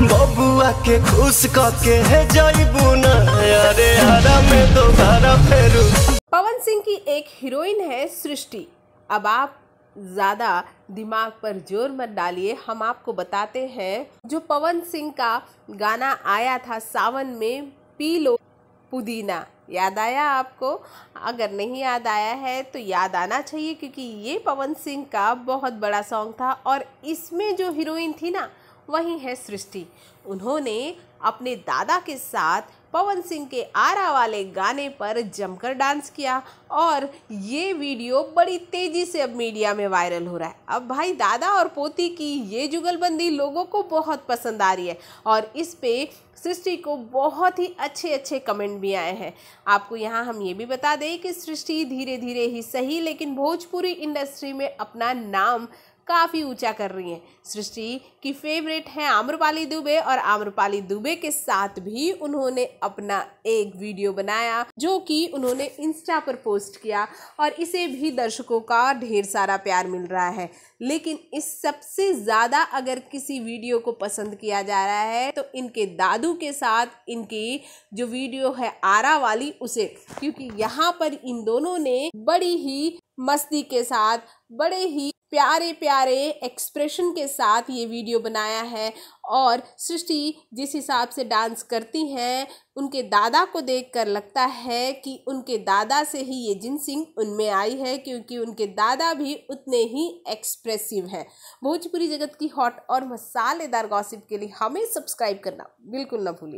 बबुआ के खुश करके है में दोबारा तो फेरू पवन सिंह की एक हीरोइन है सृष्टि अब आप ज़्यादा दिमाग पर जोर मत डालिए हम आपको बताते हैं जो पवन सिंह का गाना आया था सावन में पी लो पुदीना याद आया आपको अगर नहीं याद आया है तो याद आना चाहिए क्योंकि ये पवन सिंह का बहुत बड़ा सॉन्ग था और इसमें जो हीरोइन थी ना वही है सृष्टि उन्होंने अपने दादा के साथ पवन सिंह के आरा वाले गाने पर जमकर डांस किया और ये वीडियो बड़ी तेज़ी से अब मीडिया में वायरल हो रहा है अब भाई दादा और पोती की ये जुगलबंदी लोगों को बहुत पसंद आ रही है और इस पे सृष्टि को बहुत ही अच्छे अच्छे कमेंट भी आए हैं आपको यहाँ हम ये भी बता दें कि सृष्टि धीरे धीरे ही सही लेकिन भोजपुरी इंडस्ट्री में अपना नाम काफ़ी ऊंचा कर रही हैं सृष्टि की फेवरेट हैं आम्रपाली दुबे और आम्रपाली दुबे के साथ भी उन्होंने अपना एक वीडियो बनाया जो कि उन्होंने इंस्टा पर पोस्ट किया और इसे भी दर्शकों का ढेर सारा प्यार मिल रहा है लेकिन इस सबसे ज़्यादा अगर किसी वीडियो को पसंद किया जा रहा है तो इनके दादू के साथ इनकी जो वीडियो है आरा वाली उसे क्योंकि यहाँ पर इन दोनों ने बड़ी ही मस्ती के साथ बड़े ही प्यारे प्यारे एक्सप्रेशन के साथ ये वीडियो बनाया है और सृष्टि जिस हिसाब से डांस करती हैं उनके दादा को देखकर लगता है कि उनके दादा से ही ये जिनसिंग उनमें आई है क्योंकि उनके दादा भी उतने ही एक्सप्रेसिव हैं भोजपुरी जगत की हॉट और मसालेदार गॉसिप के लिए हमें सब्सक्राइब करना बिल्कुल ना भूलिए